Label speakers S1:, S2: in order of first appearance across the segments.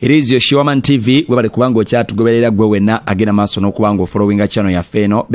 S1: irizio shiwaman tv webale webali kubanga okyatugoberera gwe agena maso no n'okubanga followinga chano ya feno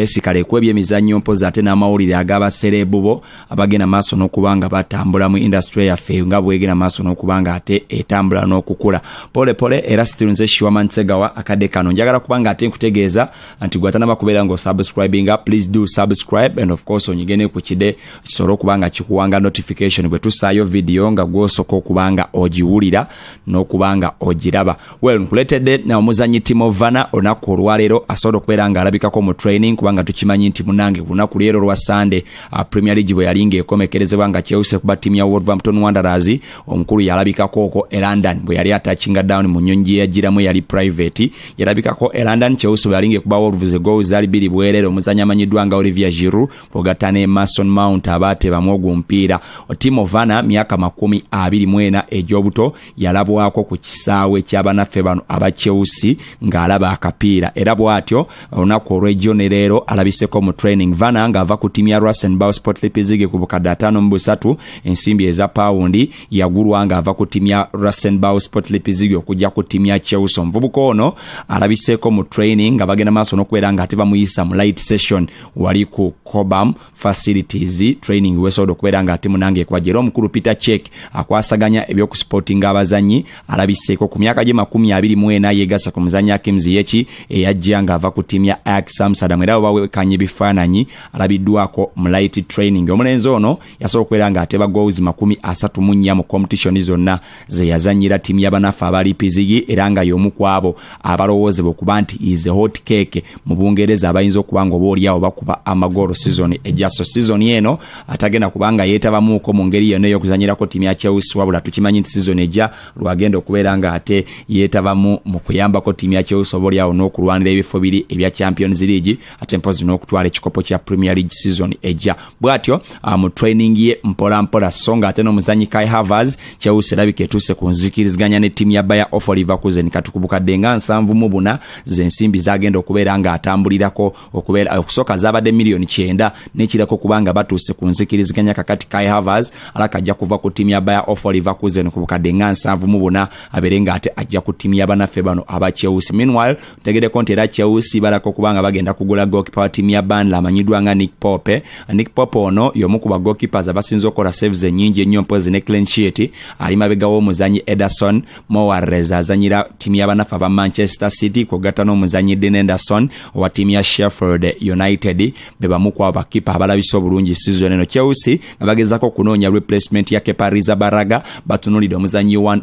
S1: kwebye mizanyo mpoza tena mauli ya gaba sere bubo abagena maso no n'okubanga batambula mu industry ya feyo yaffe nga maso no n'okubanga ate etambula no kukula pole pole era stirunze shiwaman segawa akadde kano njagala kubanga ate nkutegeeza nti gwe atanaba kubeera ng'osubscribinga please do subscribe and of course onyigene ku kide kisobole okubanga kikuwanga notification bwe tusaayo video nga gwoso ko kubanga okubanga no kubanga ogira okugiraba well nkuletedde eh, omuzanyi timo vana olunaku olwaleero asobola okubeera ngaalabikako mu training kubanga tukimanyi nti munange ku lunaku lyero lwa sande ah, premier league bwe yali ngaekomekerezebwa nga kyeyuse kuba tiimu ya wolvampton wanderers omukulu yalabikako oko e london bwe yali atakinga down mu nyonyi yeyagiramu eyali private yalabikako e london kyeyuse bwe yali ngaekuba wolves egow zaali biri bwerere omuzanyi amanyiddwa nga olivier giru kwogatta ne mason mount abaatebamu ogumpiira timo vana myaka 24 egyobuto yalabwako ku kisaawe ekyabanaffe bano abakyewusi ng'alaba akapiira era bw'atyo olunaku olw'ejjo ne leero alabiseko mu training vana ng'ava ku tiimu ya rasenbow sportlipzigi ku bukadde 53 ensimbi eza paawundi yagulwa ng'ava ku tiimu ya rasenbow sportlipzigi okujja ku tiimu ya kyewusi omuvubuka ono alabiseeko mu training nga bagenda maaso n'okubeera nga ate bamuyisa mu light session wali ku cobam facilities training wesobola okubeera nga ate munange ekwajja era omukulu peter check akwasaganya ebyokusipootinga abazannyi alabiseeko ku myaka emyaka gye makumi abiri mu ena yeegasa ku muzannyi akimzi yeki eyajja ng'ava ku ttiimu ya ajax amsterdam era bawekanya ebifaananyi alabiddwako mu light training omulenzi ono yasobola okubeera ng'ateba goals makumi asatu mu nnya mu competitioni zonna ze yazannyira ttiimu y'abanafu abaali pizigi era nga y'omu ku abo abalowoozebwa okuba nti is hot cake mu bungereza abayinza okuba nga obaoliawo bakuba amagolo sizoni ejjaso sizoni eno atagenda kubanga yeetabamuuko mu ngeri yonna ey'okuzanyirako ttiimu ya chelsea wabula tukimanyi nti sizoni ejja lwagenda okubeera nga ate yeetabamu mu mukuyamba kuyambako ttiimu ya kyolusobola awo n'okulwanira ebifo biri ebya champions league atempo zino n'okutwala ekikopo kya premier league season eja bw'atyo mu training ye mpola mpola songa ate muzanyi kai Havertz chelsea erabika etuuse kunzikirizganya ne ttiimu ya Bayer of Leverkusen katukubuka denga nsanvu mu buna zensimbi zagenda okubera nga atambulirako okubera okubeera okusooka milioni miliyoni ne kirako kubanga batuuse ku nzikiriziganya kakati kai Havertz alaka ajja kuva ku ttiimu ya Bayer of Leverkusen kubuka denga nga nsanvu mu buna aberenga ate ajja kutimya banaffe bano aba chelsea meanwhile ntegereko nti era chelsea balako kubanga bagenda kugula gokipa ttiimu ya bandla amanyiddwa nga nick pope nick pope ono y'omu ku bagokipas abasinze okukola saves ennyingi ennyo mpozi ne clean sheet ali mabega w'omuzanyi ederson mowares azanyira ttiimu y'abanaffe aba manchester city kwogatta n'omuzanyi den enderson owa ttiimu ya sheffield united be bamu ku abo bakipa abalabise obulungi season eno chelsea nga bagezako okunoonya replacement ya kepa rizabaraga batunulidde omuzanyi uh,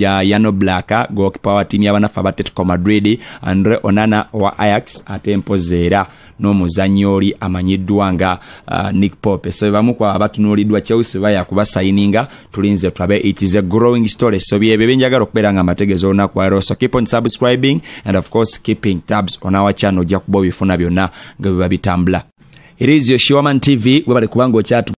S1: yano black saka gokipa wa ttiimu ba Atletico madrid andre onana wa Ajax atempo zera era n'omuzannyi oli amanyiddwa nga uh, nick pope so bamu ku abatunuuliddwa chelsea baya kubasayininga tulinze tulabe it is a growing story so byebyo byenjagala okubeera nga amategezo olunaku walero so keep on subscribing and of course keeping tabs on our channel ojja kuba obifuna byonna nga bwe babitambula it is your shiwaman tv webale kubanga okyatu